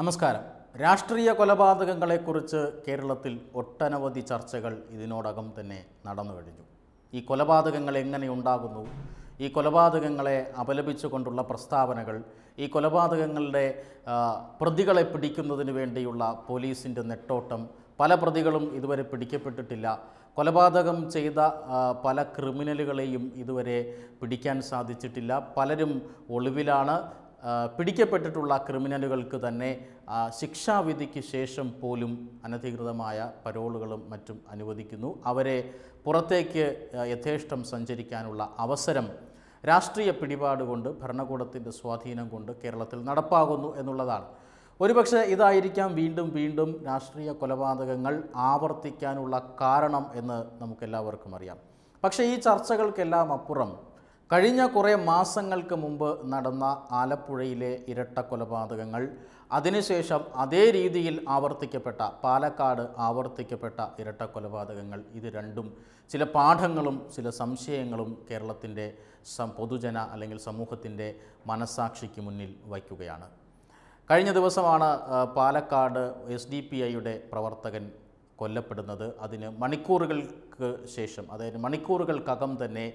നമസ്കാരം രാഷ്ട്രീയ കൊലപാതകങ്ങളെക്കുറിച്ച് കേരളത്തിൽ ഒട്ടനവധി ചർച്ചകൾ ഇതിനോടകം തന്നെ നടന്നു കഴിഞ്ഞു ഈ കൊലപാതകങ്ങൾ എങ്ങനെ ഉണ്ടാകുന്നു ഈ കൊലപാതകങ്ങളെ അപലപിച്ചുകൊണ്ടുള്ള പ്രസ്താവനകൾ ഈ കൊലപാതകങ്ങളുടെ പ്രതികളെ പിടിക്കുന്നതിന് വേണ്ടിയുള്ള പോലീസിൻ്റെ നെട്ടോട്ടം പല പ്രതികളും ഇതുവരെ പിടിക്കപ്പെട്ടിട്ടില്ല കൊലപാതകം ചെയ്ത പല ക്രിമിനലുകളെയും ഇതുവരെ പിടിക്കാൻ സാധിച്ചിട്ടില്ല പലരും ഒളിവിലാണ് പിടിക്കപ്പെട്ടിട്ടുള്ള ക്രിമിനലുകൾക്ക് തന്നെ ശിക്ഷാവിധിക്ക് ശേഷം പോലും അനധികൃതമായ പരോളുകളും മറ്റും അനുവദിക്കുന്നു അവരെ പുറത്തേക്ക് യഥേഷ്ടം സഞ്ചരിക്കാനുള്ള അവസരം രാഷ്ട്രീയ പിടിപാട് കൊണ്ട് ഭരണകൂടത്തിൻ്റെ സ്വാധീനം കൊണ്ട് കേരളത്തിൽ നടപ്പാകുന്നു എന്നുള്ളതാണ് ഒരുപക്ഷെ ഇതായിരിക്കാം വീണ്ടും വീണ്ടും രാഷ്ട്രീയ കൊലപാതകങ്ങൾ ആവർത്തിക്കാനുള്ള കാരണം എന്ന് നമുക്കെല്ലാവർക്കും അറിയാം പക്ഷേ ഈ ചർച്ചകൾക്കെല്ലാം അപ്പുറം കഴിഞ്ഞ കുറേ മാസങ്ങൾക്ക് മുമ്പ് നടന്ന ആലപ്പുഴയിലെ ഇരട്ട കൊലപാതകങ്ങൾ അതിനുശേഷം അതേ രീതിയിൽ ആവർത്തിക്കപ്പെട്ട പാലക്കാട് ആവർത്തിക്കപ്പെട്ട ഇരട്ട കൊലപാതകങ്ങൾ ഇത് രണ്ടും ചില പാഠങ്ങളും ചില സംശയങ്ങളും കേരളത്തിൻ്റെ പൊതുജന അല്ലെങ്കിൽ സമൂഹത്തിൻ്റെ മനസാക്ഷിക്ക് മുന്നിൽ വയ്ക്കുകയാണ് കഴിഞ്ഞ ദിവസമാണ് പാലക്കാട് എസ് ഡി പി ഐയുടെ പ്രവർത്തകൻ കൊല്ലപ്പെടുന്നത് അതിന് മണിക്കൂറുകൾക്ക് ശേഷം അതായത് മണിക്കൂറുകൾക്കകം തന്നെ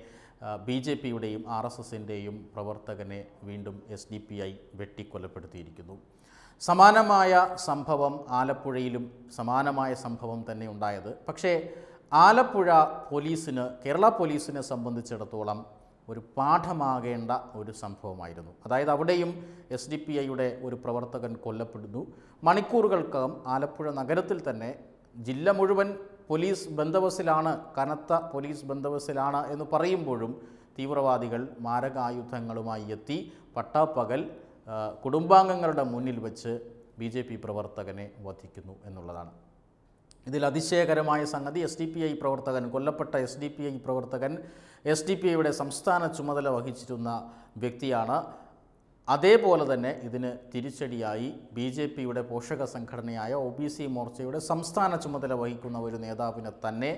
ബി ജെ പിയുടെയും ആർ എസ് എസിൻ്റെയും പ്രവർത്തകനെ വീണ്ടും എസ് ഡി പി ഐ വെട്ടിക്കൊലപ്പെടുത്തിയിരിക്കുന്നു സമാനമായ സംഭവം ആലപ്പുഴയിലും സമാനമായ സംഭവം തന്നെ ഉണ്ടായത് പക്ഷേ ആലപ്പുഴ പോലീസിന് കേരള പോലീസിനെ സംബന്ധിച്ചിടത്തോളം ഒരു പാഠമാകേണ്ട ഒരു സംഭവമായിരുന്നു അതായത് അവിടെയും എസ് ഡി പി ഐയുടെ ഒരു പ്രവർത്തകൻ കൊല്ലപ്പെടുന്നു മണിക്കൂറുകൾക്കകം ആലപ്പുഴ നഗരത്തിൽ തന്നെ ജില്ല മുഴുവൻ പോലീസ് ബന്ദോബസ്തിലാണ് കനത്ത പോലീസ് ബന്ദോബസ്തിലാണ് എന്ന് പറയുമ്പോഴും തീവ്രവാദികൾ മാരകായുധങ്ങളുമായി എത്തി പട്ടാപ്പകൽ കുടുംബാംഗങ്ങളുടെ മുന്നിൽ വെച്ച് ബി ജെ പി പ്രവർത്തകനെ വധിക്കുന്നു എന്നുള്ളതാണ് ഇതിൽ അതിശയകരമായ സംഗതി എസ് ഡി പി ഐ പ്രവർത്തകൻ കൊല്ലപ്പെട്ട എസ് ഡി പി ഐ പ്രവർത്തകൻ എസ് ഡി പി ഐയുടെ സംസ്ഥാന ചുമതല വഹിച്ചിരുന്ന വ്യക്തിയാണ് അതേപോലെ തന്നെ ഇതിന് തിരിച്ചടിയായി ബി ജെ പിയുടെ പോഷക സംഘടനയായ ഒ ബി സി മോർച്ചയുടെ സംസ്ഥാന ചുമതല വഹിക്കുന്ന ഒരു നേതാവിനെ തന്നെ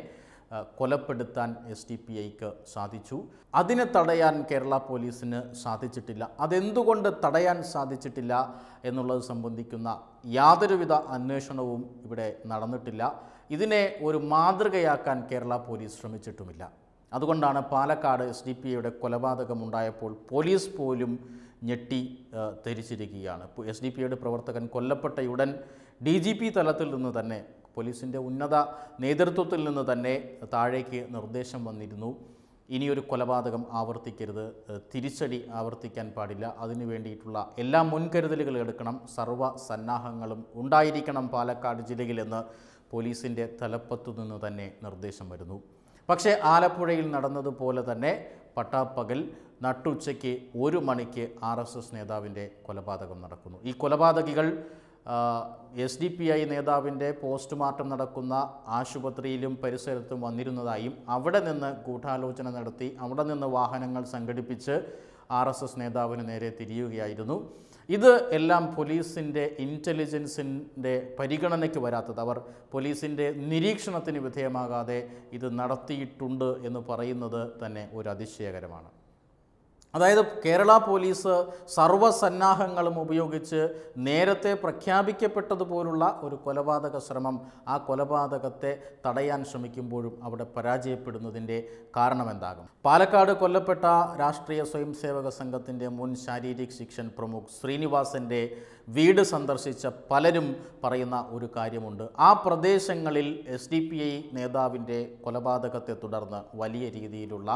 കൊലപ്പെടുത്താൻ എസ് ഡി പി ഐക്ക് സാധിച്ചു അതിനെ തടയാൻ കേരള പോലീസിന് സാധിച്ചിട്ടില്ല അതെന്തുകൊണ്ട് തടയാൻ സാധിച്ചിട്ടില്ല എന്നുള്ളത് സംബന്ധിക്കുന്ന യാതൊരുവിധ അന്വേഷണവും ഇവിടെ നടന്നിട്ടില്ല ഇതിനെ ഒരു മാതൃകയാക്കാൻ കേരള പോലീസ് ശ്രമിച്ചിട്ടുമില്ല അതുകൊണ്ടാണ് പാലക്കാട് എസ് ഡി പി ഐയുടെ ഉണ്ടായപ്പോൾ പോലീസ് പോലും ഞെട്ടി ധരിച്ചിരിക്കുകയാണ് എസ് ഡി പി ഐയുടെ പ്രവർത്തകൻ ഉടൻ ഡി ജി പി തലത്തിൽ നിന്ന് തന്നെ പോലീസിൻ്റെ ഉന്നത നേതൃത്വത്തിൽ നിന്ന് തന്നെ താഴേക്ക് നിർദ്ദേശം വന്നിരുന്നു ഇനിയൊരു കൊലപാതകം ആവർത്തിക്കരുത് തിരിച്ചടി ആവർത്തിക്കാൻ പാടില്ല അതിനു വേണ്ടിയിട്ടുള്ള എല്ലാ മുൻകരുതലുകളും എടുക്കണം സർവ്വ സന്നാഹങ്ങളും ഉണ്ടായിരിക്കണം പാലക്കാട് ജില്ലയിലെന്ന് പോലീസിൻ്റെ തലപ്പത്തു നിന്ന് തന്നെ നിർദ്ദേശം വരുന്നു പക്ഷേ ആലപ്പുഴയിൽ നടന്നതുപോലെ തന്നെ പട്ടാപ്പകൽ നട്ടുച്ചയ്ക്ക് ഒരു മണിക്ക് ആർ എസ് എസ് നേതാവിൻ്റെ കൊലപാതകം നടക്കുന്നു ഈ കൊലപാതകികൾ എസ് ഡി പി ഐ നേതാവിൻ്റെ പോസ്റ്റ്മോർട്ടം നടക്കുന്ന ആശുപത്രിയിലും പരിസരത്തും വന്നിരുന്നതായും അവിടെ നിന്ന് ഗൂഢാലോചന നടത്തി അവിടെ നിന്ന് വാഹനങ്ങൾ സംഘടിപ്പിച്ച് ആർ നേതാവിന് നേരെ തിരിയുകയായിരുന്നു ഇത് എല്ലാം പോലീസിൻ്റെ ഇൻ്റലിജൻസിൻ്റെ പരിഗണനയ്ക്ക് വരാത്തത് അവർ പോലീസിൻ്റെ നിരീക്ഷണത്തിന് വിധേയമാകാതെ ഇത് നടത്തിയിട്ടുണ്ട് എന്ന് പറയുന്നത് തന്നെ ഒരു അതിശയകരമാണ് അതായത് കേരള പോലീസ് സർവ്വസന്നാഹങ്ങളും ഉപയോഗിച്ച് നേരത്തെ പ്രഖ്യാപിക്കപ്പെട്ടതുപോലുള്ള ഒരു കൊലപാതക ശ്രമം ആ കൊലപാതകത്തെ തടയാൻ ശ്രമിക്കുമ്പോഴും അവിടെ പരാജയപ്പെടുന്നതിൻ്റെ കാരണമെന്താകും പാലക്കാട് കൊല്ലപ്പെട്ട രാഷ്ട്രീയ സ്വയംസേവക സംഘത്തിൻ്റെ മുൻ ശാരീരിക് ശിക്ഷൻ പ്രമുഖ് ശ്രീനിവാസൻ്റെ വീട് സന്ദർശിച്ച പലരും പറയുന്ന ഒരു കാര്യമുണ്ട് ആ പ്രദേശങ്ങളിൽ എസ് ഡി പി ഐ നേതാവിൻ്റെ കൊലപാതകത്തെ തുടർന്ന് വലിയ രീതിയിലുള്ള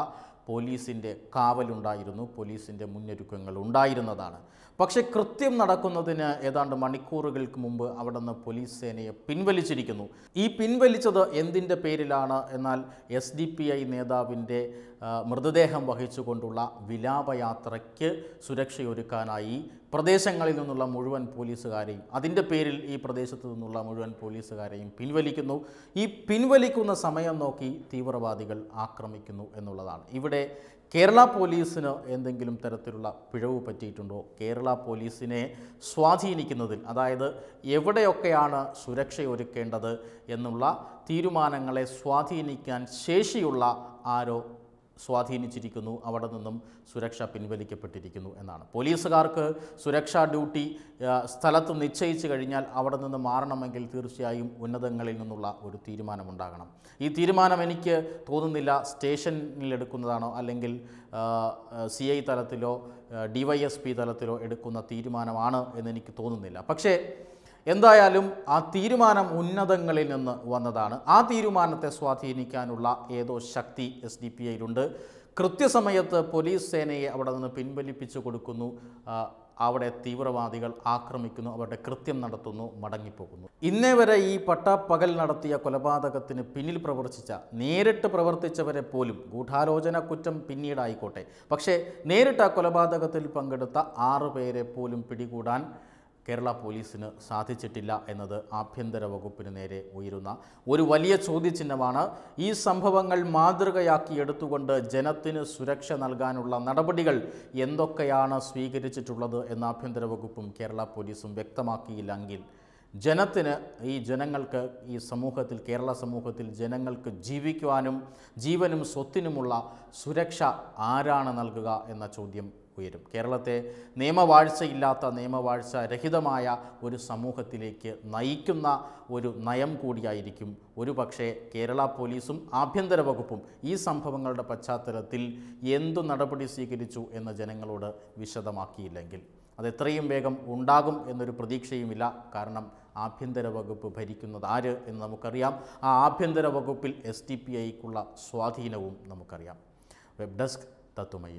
പോലീസിൻ്റെ കാവലുണ്ടായിരുന്നു പോലീസിൻ്റെ മുന്നൊരുക്കങ്ങൾ ഉണ്ടായിരുന്നതാണ് പക്ഷേ കൃത്യം നടക്കുന്നതിന് ഏതാണ്ട് മണിക്കൂറുകൾക്ക് മുമ്പ് അവിടെ നിന്ന് പോലീസ് സേനയെ പിൻവലിച്ചിരിക്കുന്നു ഈ പിൻവലിച്ചത് എന്തിൻ്റെ പേരിലാണ് എന്നാൽ എസ് ഡി പി ഐ നേതാവിൻ്റെ മൃതദേഹം വഹിച്ചുകൊണ്ടുള്ള വിലാപയാത്രയ്ക്ക് സുരക്ഷയൊരുക്കാനായി പ്രദേശങ്ങളിൽ നിന്നുള്ള മുഴുവൻ പോലീസുകാരെയും അതിൻ്റെ പേരിൽ ഈ പ്രദേശത്ത് നിന്നുള്ള മുഴുവൻ പോലീസുകാരെയും പിൻവലിക്കുന്നു ഈ പിൻവലിക്കുന്ന സമയം നോക്കി തീവ്രവാദികൾ ആക്രമിക്കുന്നു എന്നുള്ളതാണ് ഇവിടെ കേരള പോലീസിന് എന്തെങ്കിലും തരത്തിലുള്ള പിഴവ് പറ്റിയിട്ടുണ്ടോ കേരള പോലീസിനെ സ്വാധീനിക്കുന്നതിൽ അതായത് എവിടെയൊക്കെയാണ് സുരക്ഷയൊരുക്കേണ്ടത് എന്നുള്ള തീരുമാനങ്ങളെ സ്വാധീനിക്കാൻ ശേഷിയുള്ള ആരോ സ്വാധീനിച്ചിരിക്കുന്നു അവിടെ നിന്നും സുരക്ഷ പിൻവലിക്കപ്പെട്ടിരിക്കുന്നു എന്നാണ് പോലീസുകാർക്ക് സുരക്ഷാ ഡ്യൂട്ടി സ്ഥലത്ത് നിശ്ചയിച്ചു കഴിഞ്ഞാൽ അവിടെ നിന്ന് മാറണമെങ്കിൽ തീർച്ചയായും ഉന്നതങ്ങളിൽ നിന്നുള്ള ഒരു തീരുമാനമുണ്ടാകണം ഈ തീരുമാനം എനിക്ക് തോന്നുന്നില്ല സ്റ്റേഷനിൽ എടുക്കുന്നതാണോ അല്ലെങ്കിൽ സി ഐ തലത്തിലോ ഡി വൈ എസ് പി തലത്തിലോ എടുക്കുന്ന തീരുമാനമാണ് എന്നെനിക്ക് തോന്നുന്നില്ല പക്ഷേ എന്തായാലും ആ തീരുമാനം ഉന്നതങ്ങളിൽ നിന്ന് വന്നതാണ് ആ തീരുമാനത്തെ സ്വാധീനിക്കാനുള്ള ഏതോ ശക്തി എസ് ഡി പി ഐയിലുണ്ട് കൃത്യസമയത്ത് പോലീസ് സേനയെ അവിടെ നിന്ന് പിൻവലിപ്പിച്ചു കൊടുക്കുന്നു അവിടെ തീവ്രവാദികൾ ആക്രമിക്കുന്നു അവരുടെ കൃത്യം നടത്തുന്നു മടങ്ങിപ്പോകുന്നു ഇന്നേ വരെ ഈ പട്ടാപ്പകൽ നടത്തിയ കൊലപാതകത്തിന് പിന്നിൽ പ്രവർത്തിച്ച നേരിട്ട് പ്രവർത്തിച്ചവരെ പോലും ഗൂഢാലോചന കുറ്റം പിന്നീടായിക്കോട്ടെ പക്ഷേ നേരിട്ട് ആ കൊലപാതകത്തിൽ പങ്കെടുത്ത ആറ് പേരെ പോലും പിടികൂടാൻ കേരള പോലീസിന് സാധിച്ചിട്ടില്ല എന്നത് ആഭ്യന്തര വകുപ്പിന് നേരെ ഉയരുന്ന ഒരു വലിയ ചോദ്യചിഹ്നമാണ് ഈ സംഭവങ്ങൾ മാതൃകയാക്കി എടുത്തുകൊണ്ട് ജനത്തിന് സുരക്ഷ നൽകാനുള്ള നടപടികൾ എന്തൊക്കെയാണ് സ്വീകരിച്ചിട്ടുള്ളത് എന്ന് ആഭ്യന്തര വകുപ്പും കേരള പോലീസും വ്യക്തമാക്കിയില്ലെങ്കിൽ ജനത്തിന് ഈ ജനങ്ങൾക്ക് ഈ സമൂഹത്തിൽ കേരള സമൂഹത്തിൽ ജനങ്ങൾക്ക് ജീവിക്കുവാനും ജീവനും സ്വത്തിനുമുള്ള സുരക്ഷ ആരാണ് നൽകുക എന്ന ചോദ്യം ഉയരും കേരളത്തെ നിയമവാഴ്ചയില്ലാത്ത നിയമവാഴ്ച രഹിതമായ ഒരു സമൂഹത്തിലേക്ക് നയിക്കുന്ന ഒരു നയം കൂടിയായിരിക്കും ഒരു പക്ഷേ കേരള പോലീസും ആഭ്യന്തര വകുപ്പും ഈ സംഭവങ്ങളുടെ പശ്ചാത്തലത്തിൽ എന്തു നടപടി സ്വീകരിച്ചു എന്ന് ജനങ്ങളോട് വിശദമാക്കിയില്ലെങ്കിൽ അത് എത്രയും വേഗം ഉണ്ടാകും എന്നൊരു പ്രതീക്ഷയുമില്ല കാരണം ആഭ്യന്തര വകുപ്പ് ഭരിക്കുന്നത് ആര് എന്ന് നമുക്കറിയാം ആ ആഭ്യന്തര വകുപ്പിൽ എസ് ടി പി ഐക്കുള്ള സ്വാധീനവും നമുക്കറിയാം വെബ് ഡെസ്ക് തത്തുമൈ